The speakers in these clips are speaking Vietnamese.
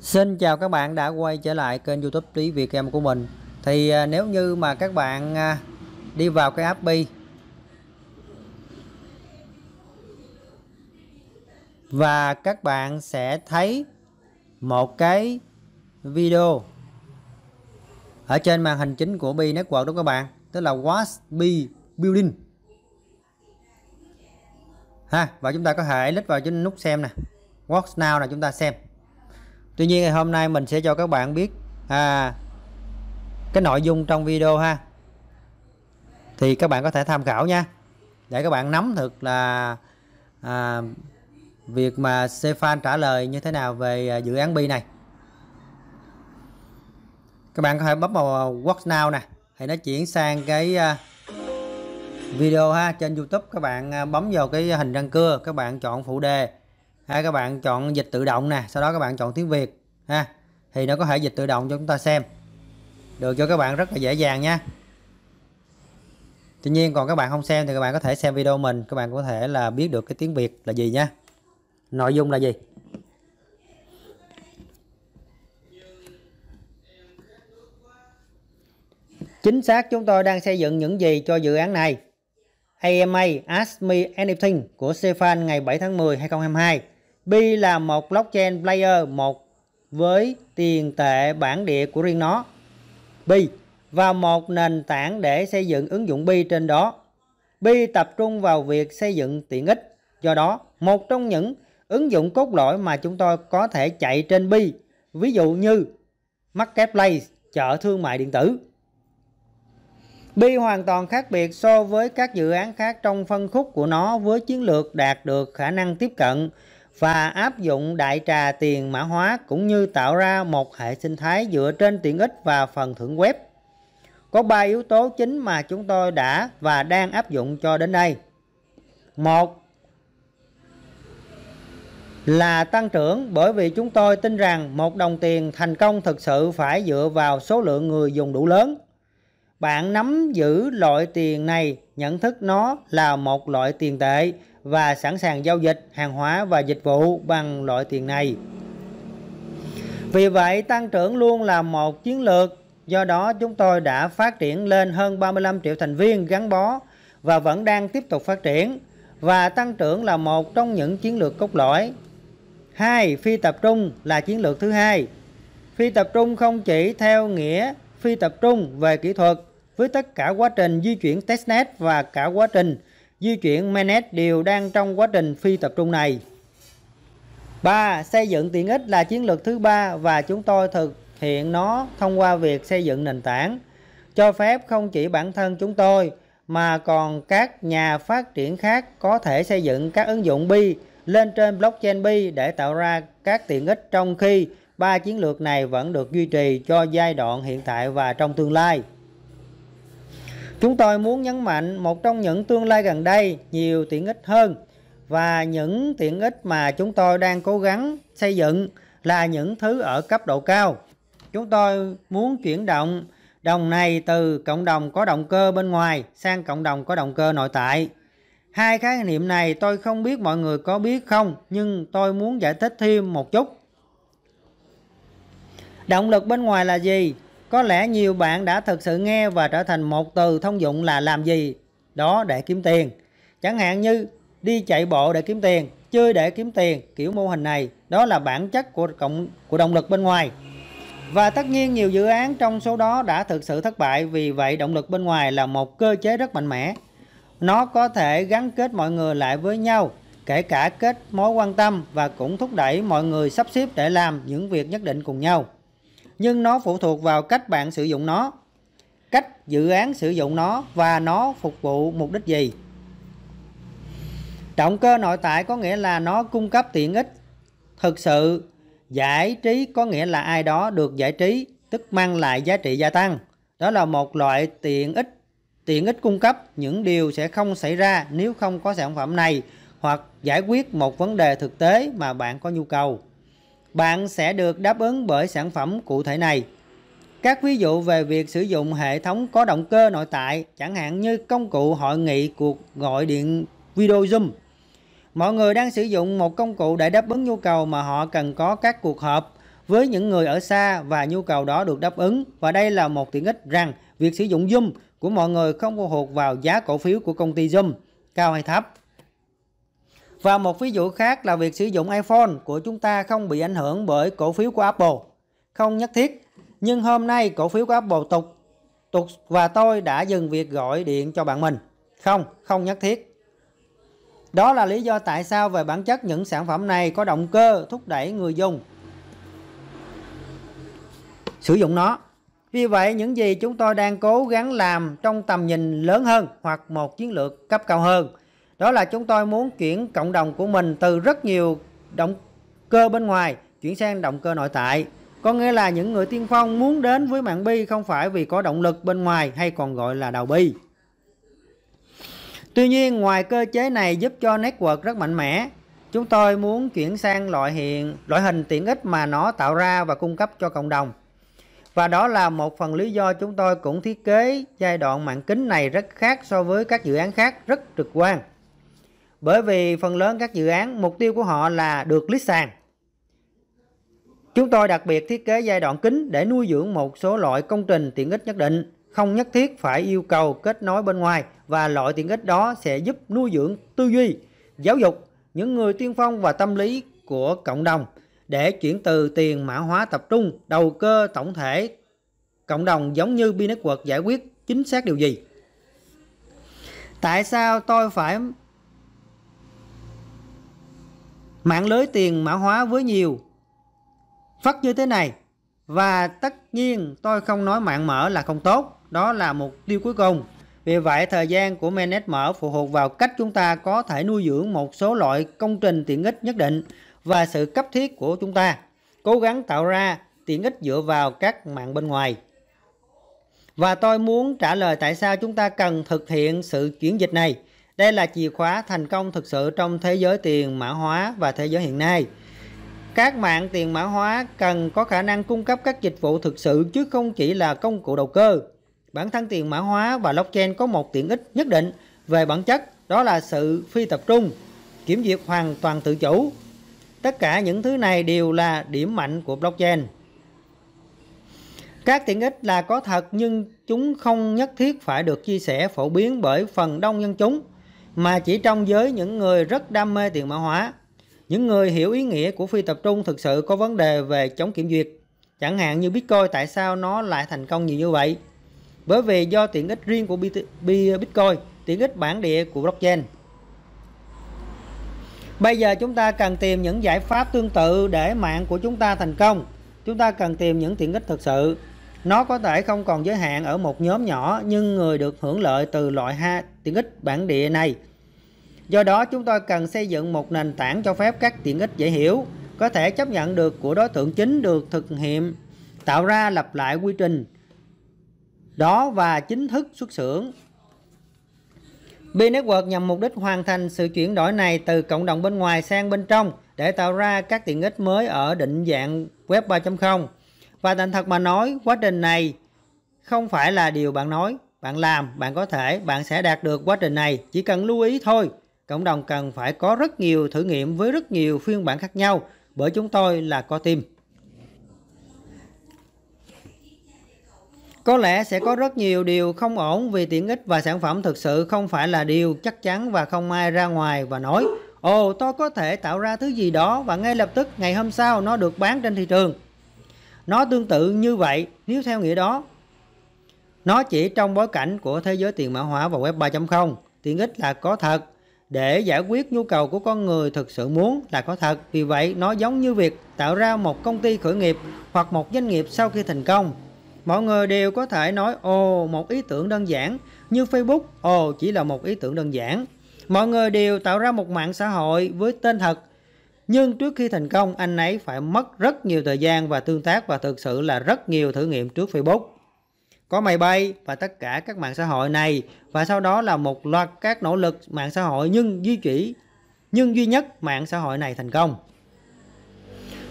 Xin chào các bạn đã quay trở lại kênh youtube Lý Việt Em của mình Thì à, nếu như mà các bạn à, đi vào cái app Bi Và các bạn sẽ thấy một cái video Ở trên màn hình chính của Bi Network đó các bạn Tức là Watch Bi Building ha Và chúng ta có thể click vào cái nút xem nè Watch Now là chúng ta xem Tuy nhiên ngày hôm nay mình sẽ cho các bạn biết à, cái nội dung trong video ha thì các bạn có thể tham khảo nha để các bạn nắm thực là à, việc mà Stefan trả lời như thế nào về à, dự án bi này các bạn có thể bấm vào watch now nè thì nó chuyển sang cái à, video ha trên YouTube các bạn à, bấm vào cái hình răng cưa các bạn chọn phụ đề ha, các bạn chọn dịch tự động nè sau đó các bạn chọn tiếng Việt ha thì nó có thể dịch tự động cho chúng ta xem được cho các bạn rất là dễ dàng nha Tuy nhiên còn các bạn không xem thì các bạn có thể xem video mình các bạn có thể là biết được cái tiếng Việt là gì nha nội dung là gì Chính xác chúng tôi đang xây dựng những gì cho dự án này AMA Ask Me Anything của Stefan ngày 7 tháng 10 2022 Bi là một blockchain player một với tiền tệ bản địa của riêng nó Bi và một nền tảng để xây dựng ứng dụng Bi trên đó. Bi tập trung vào việc xây dựng tiện ích. Do đó, một trong những ứng dụng cốt lõi mà chúng tôi có thể chạy trên Bi, ví dụ như Marketplace, chợ thương mại điện tử. Bi hoàn toàn khác biệt so với các dự án khác trong phân khúc của nó với chiến lược đạt được khả năng tiếp cận và áp dụng đại trà tiền mã hóa cũng như tạo ra một hệ sinh thái dựa trên tiện ích và phần thưởng web. Có 3 yếu tố chính mà chúng tôi đã và đang áp dụng cho đến đây. Một là tăng trưởng bởi vì chúng tôi tin rằng một đồng tiền thành công thực sự phải dựa vào số lượng người dùng đủ lớn. Bạn nắm giữ loại tiền này, nhận thức nó là một loại tiền tệ và sẵn sàng giao dịch hàng hóa và dịch vụ bằng loại tiền này. Vì vậy, tăng trưởng luôn là một chiến lược, do đó chúng tôi đã phát triển lên hơn 35 triệu thành viên gắn bó và vẫn đang tiếp tục phát triển và tăng trưởng là một trong những chiến lược cốt lõi. hai Phi tập trung là chiến lược thứ hai. Phi tập trung không chỉ theo nghĩa phi tập trung về kỹ thuật với tất cả quá trình di chuyển testnet và cả quá trình di chuyển Menet đều đang trong quá trình phi tập trung này. 3. Xây dựng tiện ích là chiến lược thứ ba và chúng tôi thực hiện nó thông qua việc xây dựng nền tảng, cho phép không chỉ bản thân chúng tôi mà còn các nhà phát triển khác có thể xây dựng các ứng dụng bi lên trên blockchain bi để tạo ra các tiện ích trong khi ba chiến lược này vẫn được duy trì cho giai đoạn hiện tại và trong tương lai. Chúng tôi muốn nhấn mạnh một trong những tương lai gần đây nhiều tiện ích hơn và những tiện ích mà chúng tôi đang cố gắng xây dựng là những thứ ở cấp độ cao. Chúng tôi muốn chuyển động đồng này từ cộng đồng có động cơ bên ngoài sang cộng đồng có động cơ nội tại. Hai khái niệm này tôi không biết mọi người có biết không, nhưng tôi muốn giải thích thêm một chút. Động lực bên ngoài là gì? Có lẽ nhiều bạn đã thực sự nghe và trở thành một từ thông dụng là làm gì đó để kiếm tiền. Chẳng hạn như đi chạy bộ để kiếm tiền, chơi để kiếm tiền, kiểu mô hình này đó là bản chất của cộng của động lực bên ngoài. Và tất nhiên nhiều dự án trong số đó đã thực sự thất bại, vì vậy động lực bên ngoài là một cơ chế rất mạnh mẽ. Nó có thể gắn kết mọi người lại với nhau, kể cả kết mối quan tâm và cũng thúc đẩy mọi người sắp xếp để làm những việc nhất định cùng nhau nhưng nó phụ thuộc vào cách bạn sử dụng nó, cách dự án sử dụng nó và nó phục vụ mục đích gì. Động cơ nội tại có nghĩa là nó cung cấp tiện ích thực sự, giải trí có nghĩa là ai đó được giải trí, tức mang lại giá trị gia tăng. Đó là một loại tiện ích tiện ích cung cấp những điều sẽ không xảy ra nếu không có sản phẩm này hoặc giải quyết một vấn đề thực tế mà bạn có nhu cầu bạn sẽ được đáp ứng bởi sản phẩm cụ thể này. Các ví dụ về việc sử dụng hệ thống có động cơ nội tại, chẳng hạn như công cụ hội nghị cuộc gọi điện video Zoom. Mọi người đang sử dụng một công cụ để đáp ứng nhu cầu mà họ cần có các cuộc họp với những người ở xa và nhu cầu đó được đáp ứng. Và đây là một tiện ích rằng việc sử dụng Zoom của mọi người không phụ thuộc vào giá cổ phiếu của công ty Zoom cao hay thấp. Và một ví dụ khác là việc sử dụng iPhone của chúng ta không bị ảnh hưởng bởi cổ phiếu của Apple. Không nhất thiết, nhưng hôm nay cổ phiếu của Apple tục tục và tôi đã dừng việc gọi điện cho bạn mình. Không, không nhất thiết. Đó là lý do tại sao về bản chất những sản phẩm này có động cơ thúc đẩy người dùng sử dụng nó. Vì vậy, những gì chúng tôi đang cố gắng làm trong tầm nhìn lớn hơn hoặc một chiến lược cấp cao hơn đó là chúng tôi muốn chuyển cộng đồng của mình từ rất nhiều động cơ bên ngoài chuyển sang động cơ nội tại có nghĩa là những người tiên phong muốn đến với mạng bi không phải vì có động lực bên ngoài hay còn gọi là đầu bi tuy nhiên ngoài cơ chế này giúp cho network rất mạnh mẽ chúng tôi muốn chuyển sang loại hiện loại hình tiện ích mà nó tạo ra và cung cấp cho cộng đồng và đó là một phần lý do chúng tôi cũng thiết kế giai đoạn mạng kính này rất khác so với các dự án khác rất trực quan bởi vì phần lớn các dự án mục tiêu của họ là được list sàn. Chúng tôi đặc biệt thiết kế giai đoạn kính để nuôi dưỡng một số loại công trình tiện ích nhất định, không nhất thiết phải yêu cầu kết nối bên ngoài và loại tiện ích đó sẽ giúp nuôi dưỡng tư duy, giáo dục những người tiên phong và tâm lý của cộng đồng để chuyển từ tiền mã hóa tập trung đầu cơ tổng thể cộng đồng giống như B-Network giải quyết chính xác điều gì. Tại sao tôi phải mạng lưới tiền mã hóa với nhiều phát như thế này và tất nhiên tôi không nói mạng mở là không tốt đó là mục tiêu cuối cùng vì vậy thời gian của manage mở phụ thuộc vào cách chúng ta có thể nuôi dưỡng một số loại công trình tiện ích nhất định và sự cấp thiết của chúng ta cố gắng tạo ra tiện ích dựa vào các mạng bên ngoài và tôi muốn trả lời tại sao chúng ta cần thực hiện sự chuyển dịch này đây là chìa khóa thành công thực sự trong thế giới tiền mã hóa và thế giới hiện nay. Các mạng tiền mã hóa cần có khả năng cung cấp các dịch vụ thực sự chứ không chỉ là công cụ đầu cơ. Bản thân tiền mã hóa và blockchain có một tiện ích nhất định về bản chất, đó là sự phi tập trung, kiểm duyệt hoàn toàn tự chủ. Tất cả những thứ này đều là điểm mạnh của blockchain. Các tiện ích là có thật nhưng chúng không nhất thiết phải được chia sẻ phổ biến bởi phần đông dân chúng mà chỉ trong giới những người rất đam mê tiền mã hóa, những người hiểu ý nghĩa của phi tập trung thực sự có vấn đề về chống kiểm duyệt. Chẳng hạn như Bitcoin tại sao nó lại thành công nhiều như vậy? Bởi vì do tiện ích riêng của Bitcoin, tiện ích bản địa của blockchain. Bây giờ chúng ta cần tìm những giải pháp tương tự để mạng của chúng ta thành công. Chúng ta cần tìm những tiện ích thực sự. Nó có thể không còn giới hạn ở một nhóm nhỏ nhưng người được hưởng lợi từ loại ha tiện ích bản địa này Do đó chúng tôi cần xây dựng một nền tảng cho phép các tiện ích dễ hiểu, có thể chấp nhận được của đối tượng chính được thực hiện, tạo ra lặp lại quy trình đó và chính thức xuất xưởng. B-Network nhằm mục đích hoàn thành sự chuyển đổi này từ cộng đồng bên ngoài sang bên trong để tạo ra các tiện ích mới ở định dạng Web 3.0. Và thành thật mà nói, quá trình này không phải là điều bạn nói, bạn làm, bạn có thể, bạn sẽ đạt được quá trình này, chỉ cần lưu ý thôi. Cộng đồng cần phải có rất nhiều thử nghiệm với rất nhiều phiên bản khác nhau bởi chúng tôi là có team. Có lẽ sẽ có rất nhiều điều không ổn vì tiện ích và sản phẩm thực sự không phải là điều chắc chắn và không ai ra ngoài và nói Ồ, tôi có thể tạo ra thứ gì đó và ngay lập tức ngày hôm sau nó được bán trên thị trường. Nó tương tự như vậy nếu theo nghĩa đó. Nó chỉ trong bối cảnh của thế giới tiền mã hóa và web 3.0, tiện ích là có thật để giải quyết nhu cầu của con người thực sự muốn là có thật. Vì vậy, nó giống như việc tạo ra một công ty khởi nghiệp hoặc một doanh nghiệp sau khi thành công. Mọi người đều có thể nói ồ một ý tưởng đơn giản như Facebook ồ chỉ là một ý tưởng đơn giản. Mọi người đều tạo ra một mạng xã hội với tên thật. Nhưng trước khi thành công, anh ấy phải mất rất nhiều thời gian và tương tác và thực sự là rất nhiều thử nghiệm trước Facebook có máy bay và tất cả các mạng xã hội này và sau đó là một loạt các nỗ lực mạng xã hội nhưng duy chỉ nhưng duy nhất mạng xã hội này thành công.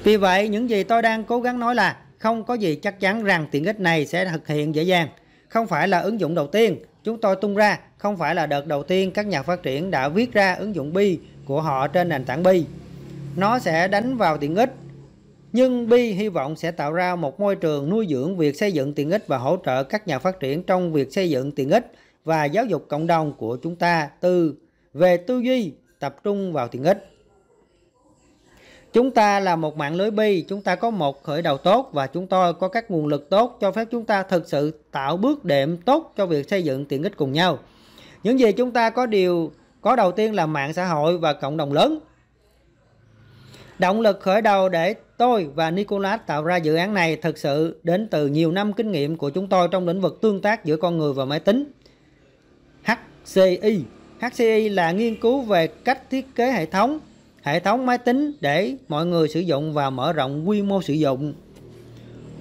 Vì vậy, những gì tôi đang cố gắng nói là không có gì chắc chắn rằng tiện ích này sẽ thực hiện dễ dàng. Không phải là ứng dụng đầu tiên chúng tôi tung ra, không phải là đợt đầu tiên các nhà phát triển đã viết ra ứng dụng Bi của họ trên nền tảng Bi. Nó sẽ đánh vào tiện ích nhưng Bi hy vọng sẽ tạo ra một môi trường nuôi dưỡng việc xây dựng tiện ích và hỗ trợ các nhà phát triển trong việc xây dựng tiện ích và giáo dục cộng đồng của chúng ta từ về tư duy tập trung vào tiện ích. Chúng ta là một mạng lưới Bi, chúng ta có một khởi đầu tốt và chúng tôi có các nguồn lực tốt cho phép chúng ta thực sự tạo bước đệm tốt cho việc xây dựng tiện ích cùng nhau. Những gì chúng ta có điều có đầu tiên là mạng xã hội và cộng đồng lớn Động lực khởi đầu để tôi và Nicolas tạo ra dự án này thực sự đến từ nhiều năm kinh nghiệm của chúng tôi trong lĩnh vực tương tác giữa con người và máy tính. HCI HCI là nghiên cứu về cách thiết kế hệ thống, hệ thống máy tính để mọi người sử dụng và mở rộng quy mô sử dụng.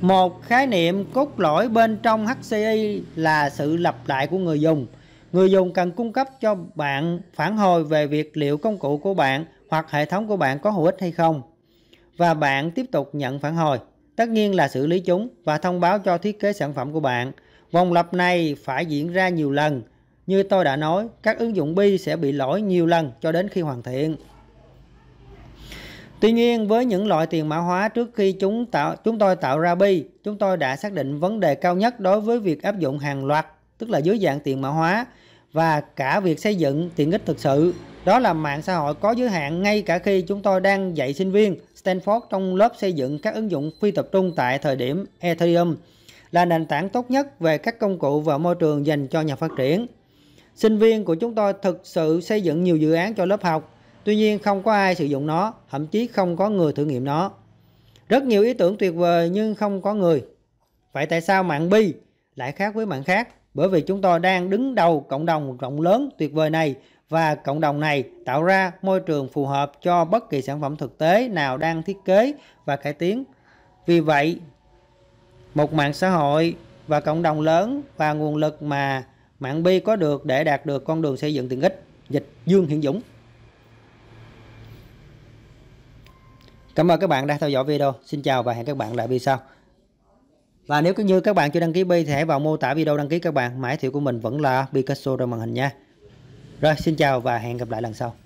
Một khái niệm cốt lõi bên trong HCI là sự lặp lại của người dùng. Người dùng cần cung cấp cho bạn phản hồi về việc liệu công cụ của bạn hoặc hệ thống của bạn có hữu ích hay không. Và bạn tiếp tục nhận phản hồi, tất nhiên là xử lý chúng và thông báo cho thiết kế sản phẩm của bạn. Vòng lặp này phải diễn ra nhiều lần. Như tôi đã nói, các ứng dụng bi sẽ bị lỗi nhiều lần cho đến khi hoàn thiện. Tuy nhiên, với những loại tiền mã hóa trước khi chúng tạo chúng tôi tạo ra bi, chúng tôi đã xác định vấn đề cao nhất đối với việc áp dụng hàng loạt, tức là dưới dạng tiền mã hóa và cả việc xây dựng tiện ích thực sự. Đó là mạng xã hội có giới hạn ngay cả khi chúng tôi đang dạy sinh viên Stanford trong lớp xây dựng các ứng dụng phi tập trung tại thời điểm Ethereum là nền tảng tốt nhất về các công cụ và môi trường dành cho nhà phát triển. Sinh viên của chúng tôi thực sự xây dựng nhiều dự án cho lớp học, tuy nhiên không có ai sử dụng nó, thậm chí không có người thử nghiệm nó. Rất nhiều ý tưởng tuyệt vời nhưng không có người. Vậy tại sao mạng bi lại khác với mạng khác? bởi vì chúng tôi đang đứng đầu cộng đồng rộng lớn tuyệt vời này và cộng đồng này tạo ra môi trường phù hợp cho bất kỳ sản phẩm thực tế nào đang thiết kế và cải tiến. Vì vậy, một mạng xã hội và cộng đồng lớn và nguồn lực mà mạng bi có được để đạt được con đường xây dựng tiện ích dịch Dương Hiển Dũng. Cảm ơn các bạn đã theo dõi video. Xin chào và hẹn các bạn lại video sau. Và nếu cứ như các bạn chưa đăng ký bi thì hãy vào mô tả video đăng ký các bạn. Mã thiệu của mình vẫn là Picasso trên màn hình nha. Rồi xin chào và hẹn gặp lại lần sau.